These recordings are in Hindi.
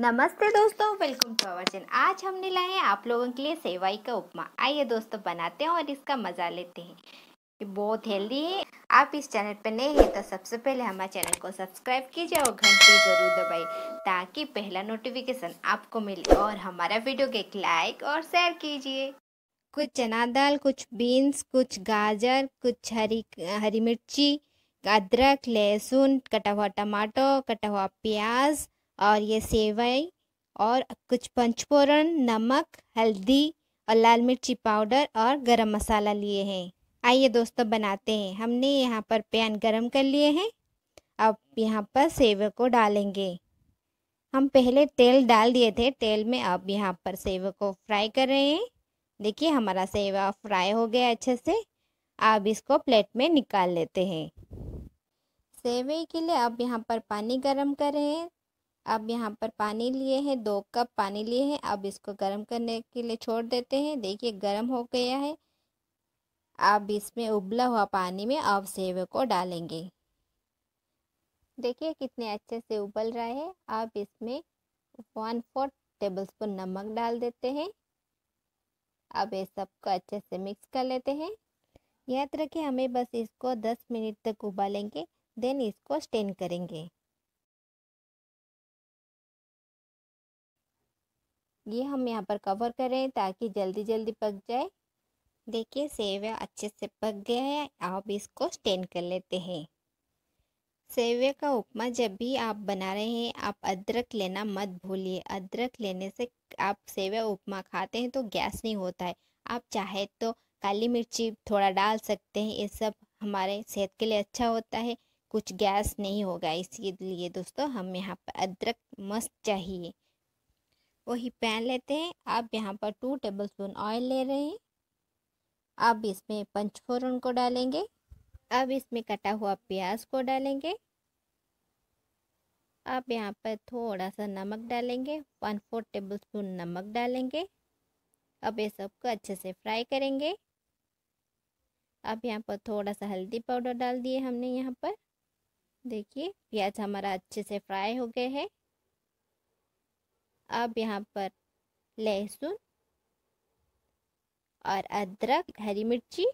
नमस्ते दोस्तों वेलकम टू आवर चैनल आज हमने लाए हैं आप लोगों के लिए सेवाई का उपमा आइए दोस्तों बनाते हैं और इसका मज़ा लेते हैं ये बहुत हेल्दी है आप इस चैनल पर नए हैं तो सबसे पहले हमारे चैनल को सब्सक्राइब कीजिए और घंटी जरूर दबाइए ताकि पहला नोटिफिकेशन आपको मिले और हमारा वीडियो को एक लाइक और शेयर कीजिए कुछ चना दाल कुछ बीन्स कुछ गाजर कुछ हरी हरी मिर्ची अदरक लहसुन कटा हुआ टमाटो कटा हुआ प्याज और ये सेवई और कुछ पंचफोरन नमक हल्दी और लाल मिर्ची पाउडर और गरम मसाला लिए हैं आइए दोस्तों बनाते हैं हमने यहाँ पर पैन गरम कर लिए हैं अब यहाँ पर सेवे को डालेंगे हम पहले तेल डाल दिए थे तेल में अब यहाँ पर सेवे को फ्राई कर रहे हैं देखिए हमारा सेवा फ्राई हो गया अच्छे से अब इसको प्लेट में निकाल लेते हैं सेवे के लिए अब यहाँ पर पानी गर्म कर रहे हैं अब यहाँ पर पानी लिए हैं दो कप पानी लिए हैं अब इसको गर्म करने के लिए छोड़ देते हैं देखिए गर्म हो गया है अब इसमें उबला हुआ पानी में अब सेवे को डालेंगे देखिए कितने अच्छे से उबल रहा है अब इसमें वन फोर्थ टेबल स्पून नमक डाल देते हैं अब ये सबको अच्छे से मिक्स कर लेते हैं याद रखें हमें बस इसको 10 मिनट तक उबालेंगे देन इसको स्टेन करेंगे ये हम यहाँ पर कवर करें ताकि जल्दी जल्दी पक जाए देखिए सेवया अच्छे से पक गया है अब इसको स्टेन कर लेते हैं सेवे का उपमा जब भी आप बना रहे हैं आप अदरक लेना मत भूलिए अदरक लेने से आप सेवे उपमा खाते हैं तो गैस नहीं होता है आप चाहे तो काली मिर्ची थोड़ा डाल सकते हैं ये सब हमारे सेहत के लिए अच्छा होता है कुछ गैस नहीं होगा इसीलिए दोस्तों हम यहाँ पर अदरक मस्त चाहिए वही पैन लेते हैं आप यहाँ पर टू टेबल स्पून ऑयल ले रहे हैं अब इसमें पंचफोरन को डालेंगे अब इसमें कटा हुआ प्याज को डालेंगे अब यहाँ पर थोड़ा सा नमक डालेंगे वन फोर टेबल स्पून नमक डालेंगे अब ये सबको अच्छे से फ्राई करेंगे अब यहाँ पर थोड़ा सा हल्दी पाउडर डाल दिए हमने यहाँ पर देखिए प्याज हमारा अच्छे से फ्राई हो गए है अब यहाँ पर लहसुन और अदरक हरी मिर्ची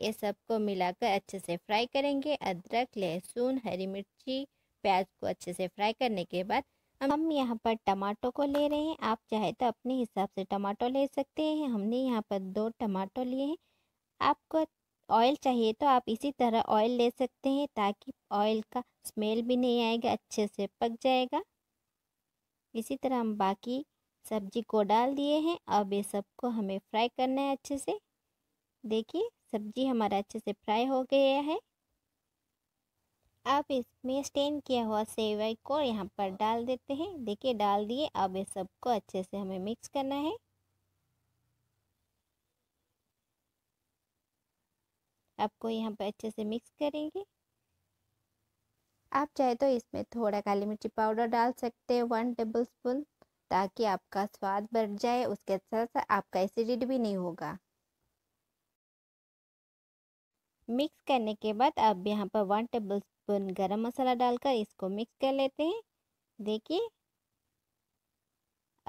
ये सबको मिलाकर अच्छे से फ्राई करेंगे अदरक लहसुन हरी मिर्ची प्याज को अच्छे से फ्राई करने के बाद हम यहाँ पर टमाटो को ले रहे हैं आप चाहे तो अपने हिसाब से टमाटो ले सकते हैं हमने यहाँ पर दो टमाटो लिए हैं आपको ऑयल चाहिए तो आप इसी तरह ऑयल ले सकते हैं ताकि ऑयल का स्मेल भी नहीं आएगा अच्छे से पक जाएगा इसी तरह हम बाकी सब्जी को डाल दिए हैं अब ये सबको हमें फ्राई करना है अच्छे से देखिए सब्जी हमारा अच्छे से फ्राई हो गया है अब इसमें स्टेन किया हुआ सेवई को यहाँ पर डाल देते हैं देखिए डाल दिए अब इस सबको अच्छे से हमें मिक्स करना है आपको यहाँ पर अच्छे से मिक्स करेंगे आप चाहे तो इसमें थोड़ा काली मिर्ची पाउडर डाल सकते हैं वन टेबल स्पून ताकि आपका स्वाद बढ़ जाए उसके साथ साथ आपका एसिडिटी भी नहीं होगा मिक्स करने के बाद अब यहाँ पर वन टेबल स्पून गर्म मसाला डालकर इसको मिक्स कर लेते हैं देखिए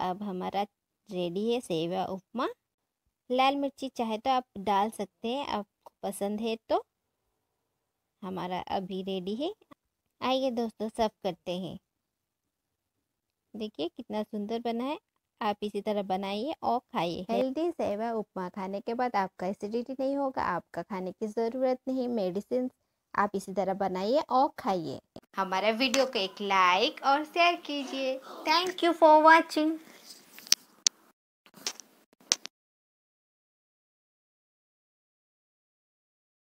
अब हमारा रेडी है सेवा उपमा लाल मिर्ची चाहे तो आप डाल सकते हैं आपको पसंद है तो हमारा अभी रेडी है आइए दोस्तों सर्व करते हैं देखिए कितना सुंदर बना है आप इसी तरह बनाइए और खाइए हेल्दी सेवा उपमा खाने के बाद आपका एसिडिटी नहीं होगा आपका खाने की ज़रूरत नहीं मेडिसिन आप इसी तरह बनाइए और खाइए हमारा वीडियो को एक लाइक और शेयर कीजिए थैंक यू फॉर वॉचिंग